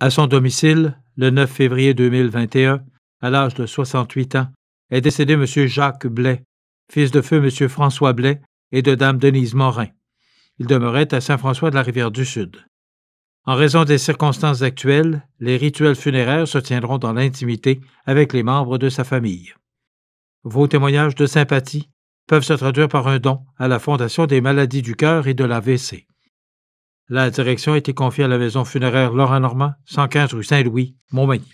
À son domicile, le 9 février 2021, à l'âge de 68 ans, est décédé M. Jacques Blais, fils de feu M. François Blais et de Dame Denise Morin. Il demeurait à Saint-François de la Rivière-du-Sud. En raison des circonstances actuelles, les rituels funéraires se tiendront dans l'intimité avec les membres de sa famille. Vos témoignages de sympathie peuvent se traduire par un don à la Fondation des maladies du cœur et de la l'AVC. La direction a été confiée à la maison funéraire Laurent Normand, 115 rue Saint-Louis, Montmagny.